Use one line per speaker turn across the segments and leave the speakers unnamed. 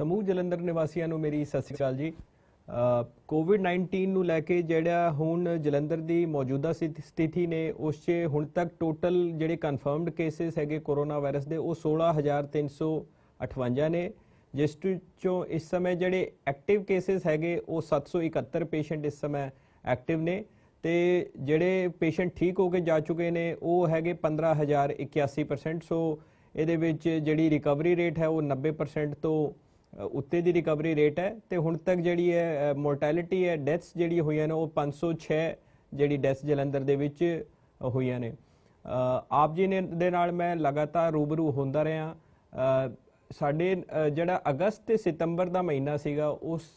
ਸਮੂਹ ਜਲੰਧਰ ਨਿਵਾਸੀਆਂ ਨੂੰ ਮੇਰੀ ਸਤਿ ਸ੍ਰੀ ਅਕਾਲ ਜੀ ਕੋਵਿਡ-19 ਨੂੰ ਲੈ ਕੇ ਜਿਹੜਾ ਹੁਣ ਜਲੰਧਰ ਦੀ ਮੌਜੂਦਾ ਸਥਿਤੀ ਨੇ ਉਸ 'ਚ ਹੁਣ ਤੱਕ ਟੋਟਲ ਜਿਹੜੇ ਕਨਫਰਮਡ ਕੇਸਿਸ ਹੈਗੇ ਕੋਰੋਨਾ ਵਾਇਰਸ ਦੇ ਉਹ 16358 ਨੇ ਜਿਸ ਤੋਂ ਇਸ ਸਮੇਂ ਜਿਹੜੇ ਐਕਟਿਵ ਕੇਸਿਸ ਹੈਗੇ ਉਹ 771 ਪੇਸ਼ੈਂਟ ਇਸ ਸਮੇਂ ਐਕਟਿਵ ਨੇ ਤੇ ਜਿਹੜੇ ਪੇਸ਼ੈਂਟ ਠੀਕ ਹੋ ਕੇ ਜਾ ਚੁੱਕੇ ਨੇ ਉਹ ਹੈਗੇ 15081% ਸੋ ਇਹਦੇ ਵਿੱਚ ਜਿਹੜੀ ਰਿਕਵਰੀ ਰੇਟ ਹੈ ਉਹ 90% ਤੋਂ ਉੱਤੇ ਦੀ ਰਿਕਵਰੀ ਰੇਟ ਹੈ ਤੇ ਹੁਣ ਤੱਕ ਜਿਹੜੀ ਹੈ ਮੋਰਟੈਲਿਟੀ ਹੈ ਡੈਥਸ ਜਿਹੜੀ ਹੋਈਆਂ ਨੇ ਉਹ 506 ਜਿਹੜੀ ਡੈਥ ਜਲੰਧਰ ਦੇ ਵਿੱਚ ਹੋਈਆਂ ਨੇ ਆਪ ਜੀ ਨੇ ਦੇ ਨਾਲ ਮੈਂ ਲਗਾਤਾਰ ਰੂਬਰੂ ਹੁੰਦਾ ਰਿਹਾ ਸਾਡੇ ਜਿਹੜਾ ਅਗਸਤ ਤੇ ਸਤੰਬਰ ਦਾ ਮਹੀਨਾ ਸੀਗਾ ਉਸ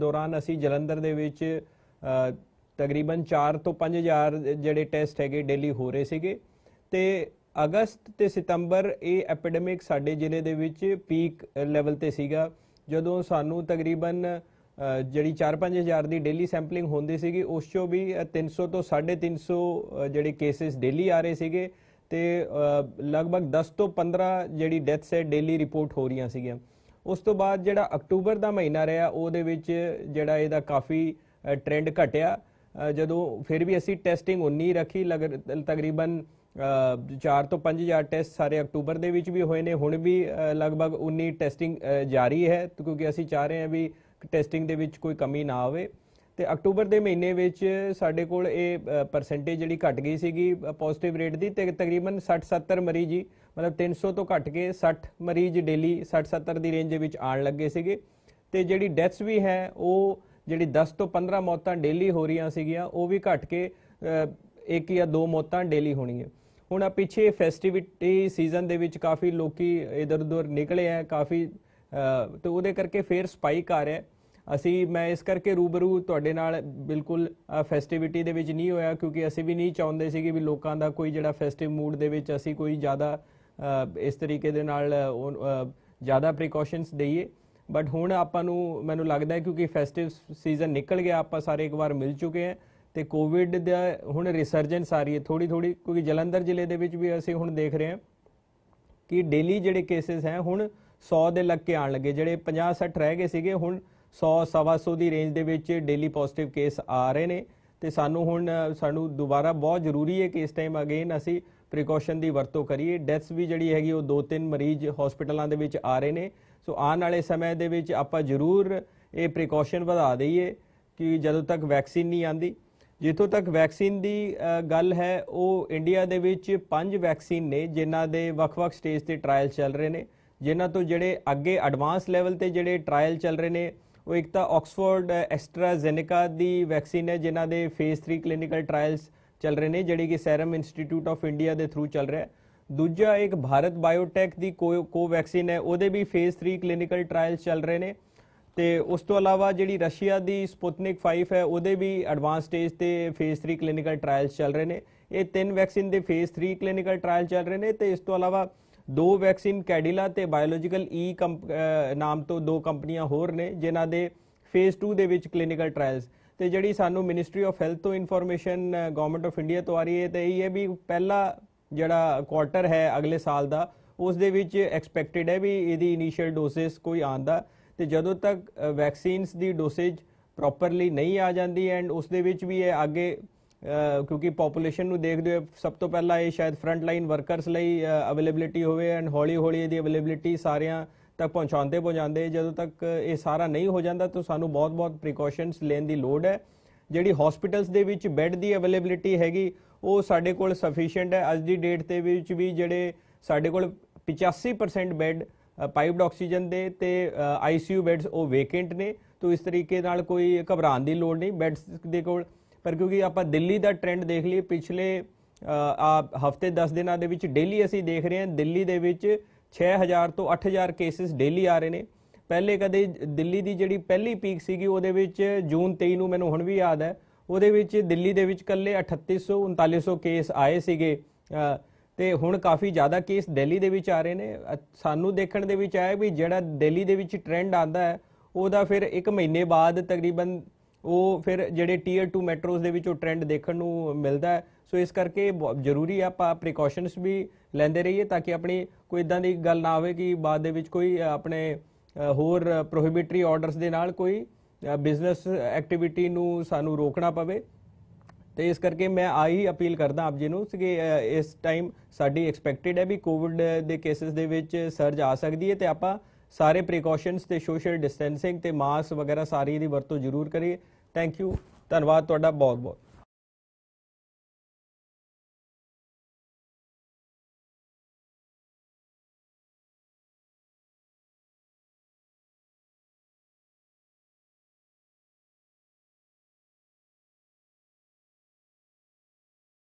ਦੌਰਾਨ ਅਸੀਂ ਜਲੰਧਰ ਦੇ ਵਿੱਚ ਤਕਰੀਬਨ 4 ਤੋਂ 5000 ਜਿਹੜੇ ਟੈਸਟ ਹੈਗੇ ਡੇਲੀ ਹੋ ਰਹੇ ਸੀਗੇ ਤੇ ਅਗਸਤ ਤੇ ਸਤੰਬਰ ਇਹ ਐਪੀਡੈਮਿਕ ਸਾਡੇ ਜ਼ਿਲ੍ਹੇ ਦੇ ਵਿੱਚ ਪੀਕ ਲੈਵਲ ਤੇ ਸੀਗਾ ਜਦੋਂ ਸਾਨੂੰ ਤਕਰੀਬਨ ਜਿਹੜੀ 4-5000 ਦੀ ਡੇਲੀ ਸੈਂਪਲਿੰਗ ਹੁੰਦੀ ਸੀਗੀ ਉਸ ਚੋਂ ਵੀ 300 ਤੋਂ 350 ਜਿਹੜੇ ਕੇਸਿਸ ਡੇਲੀ ਆ ਰਹੇ ਸੀਗੇ ਤੇ ਲਗਭਗ 10 ਤੋਂ 15 ਜਿਹੜੀ ਡੈਥਸ ਹੈ ਡੇਲੀ ਰਿਪੋਰਟ ਹੋ ਰਹੀਆਂ ਸੀਗੀਆਂ ਉਸ ਤੋਂ ਬਾਅਦ ਜਿਹੜਾ ਅਕਤੂਬਰ ਦਾ ਮਹੀਨਾ ਰਿਹਾ ਉਹਦੇ ਵਿੱਚ ਜਿਹੜਾ ਇਹਦਾ ਕਾਫੀ ਟ੍ਰੈਂਡ ਘਟਿਆ ਜਦੋਂ ਫਿਰ ਵੀ ਅਸੀਂ ਟੈਸਟਿੰਗ ਉਨੀ ਰੱਖੀ ਤਕਰੀਬਨ 4 ਤੋਂ 5000 ਟੈਸਟ ਸਾਰੇ ਅਕਤੂਬਰ ਦੇ ਵਿੱਚ ਵੀ ਹੋਏ ਨੇ ਹੁਣ ਵੀ ਲਗਭਗ 19 ਟੈਸਟਿੰਗ ਜਾਰੀ ਹੈ ਕਿਉਂਕਿ ਅਸੀਂ ਚਾਹ ਰਹੇ ਹਾਂ ਵੀ ਟੈਸਟਿੰਗ ਦੇ ਵਿੱਚ ਕੋਈ ਕਮੀ ਨਾ ਆਵੇ ਤੇ ਅਕਤੂਬਰ ਦੇ ਮਹੀਨੇ ਵਿੱਚ ਸਾਡੇ ਕੋਲ ਇਹ ਪਰਸੈਂਟੇਜ ਜਿਹੜੀ ਘਟ ਗਈ ਸੀਗੀ ਪੋਜ਼ਿਟਿਵ ਰੇਟ ਦੀ ਤੇ ਤਕਰੀਬਨ 60 70 ਮਰੀਜ਼ ਹੀ ਮਤਲਬ 300 ਤੋਂ ਘਟ ਕੇ 60 ਮਰੀਜ਼ ਡੇਲੀ 60 70 ਦੀ ਰੇਂਜ ਦੇ ਵਿੱਚ ਆਣ ਲੱਗੇ ਸੀਗੇ ਤੇ ਜਿਹੜੀ ਡੈਥਸ ਵੀ ਹੈ ਉਹ ਜਿਹੜੀ 10 ਤੋਂ 15 ਮੌਤਾਂ ਡੇਲੀ ਹੋ ਰਹੀਆਂ ਸੀਗੀਆਂ ਉਹ ਵੀ ਘਟ ਕੇ ਇੱਕ ਜਾਂ ਦੋ ਮੌਤਾਂ ਡੇਲੀ ਹੋਣੀਆਂ ਹੁਣ ਆ ਪਿੱਛੇ ਫੈਸਟੀਵਿਟੀ ਸੀਜ਼ਨ ਦੇ ਵਿੱਚ ਕਾਫੀ ਲੋਕੀ ਇਧਰ ਉਧਰ ਨਿਕਲੇ ਆ ਕਾਫੀ ਤੇ ਉਹਦੇ ਕਰਕੇ ਫੇਰ ਸਪਾਈਕ ਆ ਰਿਹਾ ਅਸੀਂ ਮੈਂ ਇਸ ਕਰਕੇ ਰੂਬਰੂ ਤੁਹਾਡੇ ਨਾਲ ਬਿਲਕੁਲ ਫੈਸਟੀਵਿਟੀ ਦੇ ਵਿੱਚ ਨਹੀਂ ਹੋਇਆ ਕਿਉਂਕਿ ਅਸੀਂ ਵੀ ਨਹੀਂ ਚਾਹੁੰਦੇ ਸੀ ਕਿ ਵੀ ਲੋਕਾਂ ਦਾ ਕੋਈ ਜਿਹੜਾ ਫੈਸਟਿਵ ਮੂਡ ਦੇ ਵਿੱਚ ਅਸੀਂ ਕੋਈ ਜ਼ਿਆਦਾ ਇਸ ਤਰੀਕੇ ਦੇ ਨਾਲ ਜ਼ਿਆਦਾ ਪ੍ਰੀਕਾਸ਼ਨਸ ਦਈਏ ਬਟ ਹੁਣ ਆਪਾਂ ਨੂੰ ਮੈਨੂੰ ਲੱਗਦਾ ਹੈ ਕਿਉਂਕਿ ਫੈਸਟਿਵ ਸੀਜ਼ਨ ਨਿਕਲ ਗਿਆ ਆਪਾਂ ਸਾਰੇ ਇੱਕ ਵਾਰ ਮਿਲ ਚੁੱਕੇ ਹਾਂ ਤੇ ਕੋਵਿਡ ਦਾ ਹੁਣ ਰਿਸਰਜੈਂਸ ਆ ਰਹੀ ਹੈ ਥੋੜੀ ਥੋੜੀ ਕਿਉਂਕਿ ਜਲੰਧਰ ਜ਼ਿਲ੍ਹੇ ਦੇ ਵਿੱਚ ਵੀ ਅਸੀਂ ਹੁਣ ਦੇਖ ਰਹੇ ਹਾਂ ਕਿ ਡੇਲੀ ਜਿਹੜੇ ਕੇਸਸ ਹੈ ਹੁਣ 100 ਦੇ ਲੱਗ ਕੇ ਆਣ ਲੱਗੇ ਜਿਹੜੇ 50 60 ਰਹਿ ਗਏ ਸੀਗੇ ਹੁਣ 100 100 ਦੀ ਰੇਂਜ ਦੇ ਵਿੱਚ ਡੇਲੀ ਪੋਜ਼ਿਟਿਵ ਕੇਸ ਆ ਰਹੇ ਨੇ ਤੇ ਸਾਨੂੰ ਹੁਣ ਸਾਨੂੰ ਦੁਬਾਰਾ ਬਹੁਤ ਜ਼ਰੂਰੀ ਹੈ ਕਿ ਇਸ ਟਾਈਮ ਅਗੇਨ ਅਸੀਂ ਪ੍ਰੀਕਾਸ਼ਨ ਦੀ ਵਰਤੋਂ ਕਰੀਏ ਡੈਥਸ ਵੀ ਜਿਹੜੀ ਹੈਗੀ ਉਹ 2-3 ਮਰੀਜ਼ ਹਸਪੀਟਲਾਂ ਦੇ ਵਿੱਚ ਆ ਰਹੇ ਨੇ ਸੋ ਆਉਣ ਵਾਲੇ ਸਮੇਂ ਦੇ ਵਿੱਚ ਆਪਾਂ ਜ਼ਰੂਰ ਇਹ ਪ੍ਰੀਕਾਸ਼ਨ ਵਧਾ ਦਈਏ ਕਿ ਜਦੋਂ ਤੱਕ ਵੈਕਸੀਨ ਨਹੀਂ ਆਂਦੀ ਜਿੱਥੋਂ ਤੱਕ ਵੈਕਸੀਨ ਦੀ ਗੱਲ ਹੈ ਉਹ ਇੰਡੀਆ ਦੇ ਵਿੱਚ ਪੰਜ ਵੈਕਸੀਨ ਨੇ ਜਿਨ੍ਹਾਂ ਦੇ ਵੱਖ-ਵੱਖ ਸਟੇਜ ਤੇ ਟ੍ਰਾਇਲ ਚੱਲ ਰਹੇ ਨੇ ਜਿਨ੍ਹਾਂ ਤੋਂ ਜਿਹੜੇ ਅੱਗੇ ਐਡਵਾਂਸ ਲੈਵਲ ਤੇ ਜਿਹੜੇ ਟ੍ਰਾਇਲ ਚੱਲ ਰਹੇ ਨੇ ਉਹ ਇੱਕ ਤਾਂ ਆਕਸਫੋਰਡ ਐਸਟਰਾਜ਼ੈਨੇਕਾ ਦੀ ਵੈਕਸੀਨ ਹੈ ਜਿਨ੍ਹਾਂ ਦੇ ਫੇਜ਼ 3 ਕਲੀਨਿਕਲ ਟ੍ਰਾਇਲਸ ਚੱਲ ਰਹੇ ਨੇ ਜਿਹੜੀ ਕਿ ਸੈਰਮ ਇੰਸਟੀਚਿਊਟ ਆਫ ਇੰਡੀਆ ਦੇ ਥਰੂ ਚੱਲ ਰਿਹਾ ਦੂਜਾ ਇੱਕ ਭਾਰਤ ਬਾਇਓਟੈਕ ਦੀ ਕੋ ਵੈਕਸੀਨ ਹੈ ਉਹਦੇ ਵੀ ਫੇਜ਼ 3 ਕਲੀਨਿਕਲ ਟ੍ਰਾਇਲਸ ਚੱਲ ਰਹੇ ਨੇ ਤੇ ਉਸ ਤੋਂ ਇਲਾਵਾ ਜਿਹੜੀ ਰਸ਼ੀਆ ਦੀ ਸਪੁਟਨਿਕ 5 ਹੈ ਉਹਦੇ ਵੀ ਐਡਵਾਂਸ ਸਟੇਜ ਤੇ ਫੇਜ਼ 3 ਕਲੀਨਿਕਲ ਟ੍ਰਾਇਲਸ ਚੱਲ ਰਹੇ ਨੇ ਇਹ ਤਿੰਨ ਵੈਕਸੀਨ ਦੇ ਫੇਜ਼ 3 ਕਲੀਨਿਕਲ ਟ੍ਰਾਇਲ ਚੱਲ ਰਹੇ ਨੇ ਤੇ ਇਸ ਤੋਂ ਇਲਾਵਾ ਦੋ ਵੈਕਸੀਨ ਕੈਡਿਲਾ ਤੇ ਬਾਇਓਲੋਜੀਕਲ e ਈ ਨਾਮ ਤੋਂ ਦੋ ਕੰਪਨੀਆਂ ਹੋਰ ਨੇ ਜਿਨ੍ਹਾਂ ਦੇ ਫੇਜ਼ 2 ਦੇ ਵਿੱਚ ਕਲੀਨਿਕਲ ਟ੍ਰਾਇਲਸ ਤੇ ਜਿਹੜੀ ਸਾਨੂੰ ਮਿਨਿਸਟਰੀ ਆਫ ਹੈਲਥ ਤੋਂ ਇਨਫੋਰਮੇਸ਼ਨ ਗਵਰਨਮੈਂਟ ਆਫ ਇੰਡੀਆ ਤੋਂ ਆ ਰਹੀ ਹੈ ਤੇ ਇਹ ਵੀ ਪਹਿਲਾ ਜਿਹੜਾ ਕੁਆਰਟਰ ਹੈ ਅਗਲੇ ਸਾਲ ਦਾ ਉਸ ਦੇ ਵਿੱਚ ਐਕਸਪੈਕਟਿਡ ਹੈ ਵੀ ਇਹਦੀ ਇਨੀਸ਼ੀਅਲ ਡੋਸਿਸ ਕੋਈ ਆਂਦਾ ਤੇ ਜਦੋਂ ਤੱਕ ਵੈਕਸੀਨਸ ਦੀ ਡੋਸੇਜ ਪ੍ਰੋਪਰਲੀ ਨਹੀਂ ਆ ਜਾਂਦੀ ਐਂਡ ਉਸ ਦੇ ਵਿੱਚ ਵੀ ਇਹ ਅੱਗੇ ਕਿਉਂਕਿ ਪੋਪੂਲੇਸ਼ਨ ਨੂੰ ਦੇਖਦੇ ਹੋਏ ਸਭ ਤੋਂ ਪਹਿਲਾਂ ਇਹ ਸ਼ਾਇਦ ਫਰੰਟ ਲਾਈਨ ਵਰਕਰਸ ਲਈ ਅਵੇਲੇਬਿਲਿਟੀ ਹੋਵੇ ਐਂਡ ਹੌਲੀ ਹੌਲੀ ਇਹਦੀ ਅਵੇਲੇਬਿਲਿਟੀ ਸਾਰਿਆਂ ਤੱਕ ਪਹੁੰਚਾਉਂਦੇ ਪਹੁੰਚਾਉਂਦੇ ਜਦੋਂ ਤੱਕ ਇਹ ਸਾਰਾ ਨਹੀਂ ਹੋ ਜਾਂਦਾ ਤਾਂ ਸਾਨੂੰ ਬਹੁਤ-ਬਹੁਤ ਪ੍ਰੀਕਾਸ਼ਨਸ ਲੈਣ ਦੀ ਲੋੜ ਹੈ ਜਿਹੜੀ ਹਸਪੀਟਲਸ ਦੇ ਵਿੱਚ ਬੈੱਡ ਦੀ ਅਵੇਲੇਬਿਲਿਟੀ ਹੈਗੀ ਉਹ ਸਾਡੇ ਕੋਲ ਸਫੀਸ਼ੀਐਂਟ ਹੈ ਅੱਜ ਦੀ ਡੇਟ ਤੇ ਵਿੱਚ ਵੀ ਜਿਹੜੇ ਸਾਡੇ ਕੋਲ 85% ਬੈੱਡ ਪਾਈਪਡ ਆਕਸੀਜਨ ਦੇ ਤੇ ਆਈਸੀਯੂ ਬੈਡਸ ਉਹ ਵੇਕੈਂਟ ਨੇ ਤੋਂ ਇਸ ਤਰੀਕੇ ਨਾਲ ਕੋਈ ਘਬਰਾਣ ਦੀ ਲੋੜ ਨਹੀਂ ਬੈਡਸ ਦੇ ਕੋਲ ਪਰ ਕਿਉਂਕਿ ਆਪਾਂ ਦਿੱਲੀ ਦਾ ਟ੍ਰੈਂਡ ਦੇਖ ਲਈਏ ਪਿਛਲੇ ਆ ਹਫਤੇ 10 ਦਿਨਾਂ ਦੇ ਵਿੱਚ ਡੇਲੀ ਅਸੀਂ ਦੇਖ ਰਹੇ ਹਾਂ ਦਿੱਲੀ ਦੇ ਵਿੱਚ 6000 ਤੋਂ 8000 ਕੇਸਿਸ ਡੇਲੀ ਆ ਰਹੇ ਨੇ ਪਹਿਲੇ ਕਦੇ ਦਿੱਲੀ ਦੀ ਜਿਹੜੀ ਪਹਿਲੀ ਪੀਕ ਸੀਗੀ ਉਹਦੇ ਵਿੱਚ ਜੂਨ 23 ਨੂੰ ਮੈਨੂੰ ਹੁਣ ਵੀ ਯਾਦ ਹੈ ਉਹਦੇ ਵਿੱਚ ਦਿੱਲੀ ਦੇ ਵਿੱਚ ਕੱਲੇ 3800 3900 ਕੇਸ ਆਏ ਸੀਗੇ ਤੇ ਹੁਣ ਕਾਫੀ ਜ਼ਿਆਦਾ ਕੇਸ ਦਿੱਲੀ ਦੇ ਵਿੱਚ ਆ ਰਹੇ ਨੇ ਸਾਨੂੰ ਦੇਖਣ ਦੇ ਵਿੱਚ ਆਇਆ ਵੀ ਜਿਹੜਾ ਦਿੱਲੀ ਦੇ ਵਿੱਚ ਟ੍ਰੈਂਡ ਆਂਦਾ ਹੈ ਉਹਦਾ ਫਿਰ 1 ਮਹੀਨੇ ਬਾਅਦ ਤਕਰੀਬਨ ਉਹ ਫਿਰ ਜਿਹੜੇ ਟੀਅਰ 2 ਮੈਟਰੋਸ ਦੇ ਵਿੱਚ ਉਹ ਟ੍ਰੈਂਡ ਦੇਖਣ ਨੂੰ ਮਿਲਦਾ ਹੈ ਸੋ ਇਸ ਕਰਕੇ ਜ਼ਰੂਰੀ ਆ ਆਪਾਂ ਪ੍ਰੀਕਾਸ਼ਨਸ ਵੀ ਲੈਂਦੇ ਰਹੀਏ ਤਾਂ ਕਿ ਆਪਣੀ ਕੋਈ ਇਦਾਂ ਦੀ ਗੱਲ ਨਾ ਹੋਵੇ ਕਿ ਬਾਅਦ ਦੇ ਵਿੱਚ ਕੋਈ ਆਪਣੇ ਹੋਰ ਪ੍ਰੋਹਿਬਿਟਰੀ ਆਰਡਰਸ ਦੇ ਨਾਲ ਕੋਈ ਬਿਜ਼ਨਸ ਐਕਟੀਵਿਟੀ ਨੂੰ ਸਾਨੂੰ ਰੋਕਣਾ ਪਵੇ ਤੇ ਇਸ ਕਰਕੇ ਮੈਂ ਆਹੀ ਅਪੀਲ ਕਰਦਾ ਆਪ ਜੀ ਨੂੰ ਕਿ ਇਸ ਟਾਈਮ ਸਾਡੀ ਐਕਸਪੈਕਟਿਡ ਹੈ ਵੀ ਕੋਵਿਡ ਦੇ ਕੇਸਸ ਦੇ ਵਿੱਚ ਸਰਜ ਆ ਸਕਦੀ ਹੈ ਤੇ ਆਪਾਂ ਸਾਰੇ ਪ੍ਰੀਕਾਸ਼ਨਸ ਤੇ ਸੋਸ਼ਲ ਡਿਸਟੈਂਸਿੰਗ ਤੇ ਮਾਸਕ ਵਗੈਰਾ ਸਾਰੀ ਦੀ ਵਰਤੋਂ ਜ਼ਰੂਰ ਕਰੀਏ ਥੈਂਕ ਯੂ ਧੰਨਵਾਦ ਤੁਹਾਡਾ ਬਹੁਤ ਬਹੁਤ